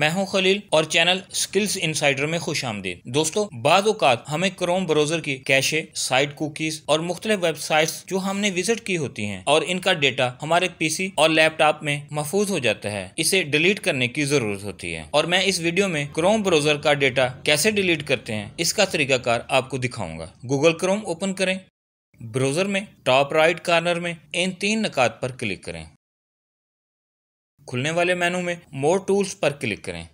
मैं हूं खलील और चैनल स्किल्स इनसाइडर में खुश आमदीद दोस्तों बाद अवत हमें क्रोम ब्राउजर की कैशे साइट कुकीज और मुख्तलि वेबसाइट्स जो हमने विजिट की होती हैं और इनका डेटा हमारे पीसी और लैपटॉप में महफूज हो जाता है इसे डिलीट करने की जरूरत होती है और मैं इस वीडियो में क्रोम ब्राउजर का डेटा कैसे डिलीट करते हैं इसका तरीकाकार आपको दिखाऊंगा गूगल क्रोम ओपन करें ब्राउजर में टॉप राइट कार्नर में इन तीन नकात पर क्लिक करें खुलने वाले मेनू में मोर टूल्स पर क्लिक करें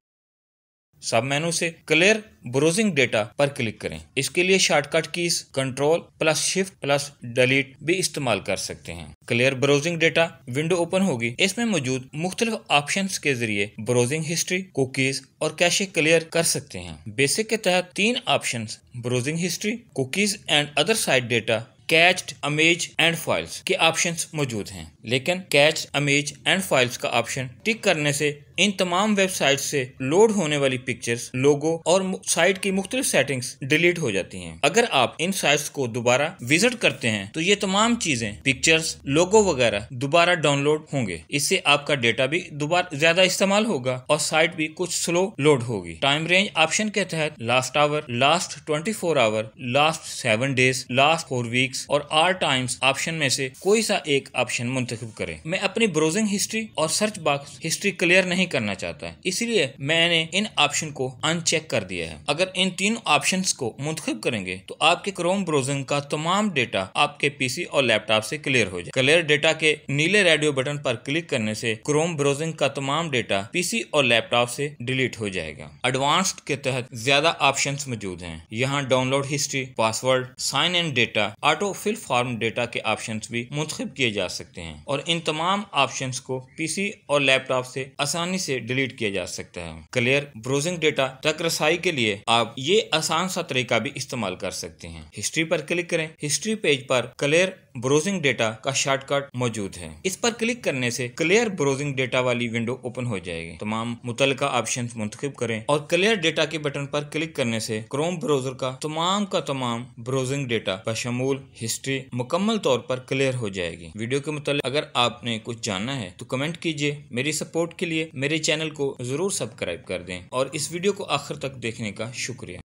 सब मेनू से क्लियर ब्राउजिंग डेटा पर क्लिक करें इसके लिए shortcut keys control plus shift plus delete भी इस्तेमाल कर सकते हैं clear browsing data window open होगी इसमें मौजूद मुख्तलिफ ऑप्शन के जरिए ब्राउजिंग हिस्ट्री कुकीज और कैशे क्लियर कर सकते हैं बेसिक के तहत तीन option browsing history cookies and other site data cached images and files के ऑप्शंस मौजूद हैं लेकिन कैच अमेज एंड फाइल्स का ऑप्शन टिक करने से इन तमाम वेबसाइट से लोड होने वाली पिक्चर्स लोगो और साइट की मुख्तलि सेटिंग्स डिलीट हो जाती हैं अगर आप इन साइट्स को दोबारा विजिट करते हैं तो ये तमाम चीजें पिक्चर्स लोगो वगैरह दोबारा डाउनलोड होंगे इससे आपका डेटा भी दोबारा ज्यादा इस्तेमाल होगा और साइट भी कुछ स्लो लोड होगी टाइम रेंज ऑप्शन के तहत last hour last twenty four hour last seven days last four weeks और आर टाइम्स ऑप्शन में से कोई सा एक ऑप्शन मुंतब करें मैं अपनी ब्राउजिंग हिस्ट्री और सर्च बॉक्स हिस्ट्री क्लियर नहीं नहीं करना चाहता है इसलिए मैंने इन ऑप्शन को अनचेक कर दिया है अगर इन तीन ऑप्शन को मुंतब करेंगे तो आपके क्रोम ब्राउजिंग का तमाम डेटा आपके पीसी और लैपटॉप से क्लियर हो जाए क्लियर डेटा के नीले रेडियो बटन पर क्लिक करने से क्रोम ब्राउजिंग का तमाम डेटा पीसी और लैपटॉप से डिलीट हो जाएगा एडवांस्ड के तहत ज्यादा ऑप्शन मौजूद है यहाँ download history password sign in data autofill form data के ऑप्शन भी मुंतब किए जा सकते हैं और इन तमाम ऑप्शन को पीसी और लैपटॉप से आसानी आसानी से डिलीट किया जा सकता है क्लियर ब्राउजिंग डेटा तक रसाई के लिए आप ये आसान सा तरीका भी इस्तेमाल कर सकते हैं हिस्ट्री पर क्लिक करें हिस्ट्री पेज पर क्लियर ब्राउजिंग डेटा का शॉर्टकट मौजूद है इस पर क्लिक करने से क्लियर ब्राउजिंग डेटा वाली विंडो ओपन हो जाएगी तमाम मुतल ऑप्शन मुंतब करें और क्लियर डेटा के बटन पर क्लिक करने से क्रोम ब्राउजर का तमाम का तमाम ब्राउजिंग डेटा बशमूल हिस्ट्री मुकम्मल तौर पर क्लियर हो जाएगी वीडियो के मुतल अगर आपने कुछ जानना है तो कमेंट कीजिए मेरी सपोर्ट के लिए मेरे चैनल को जरूर सब्सक्राइब कर दें और इस वीडियो को आखिर तक देखने का शुक्रिया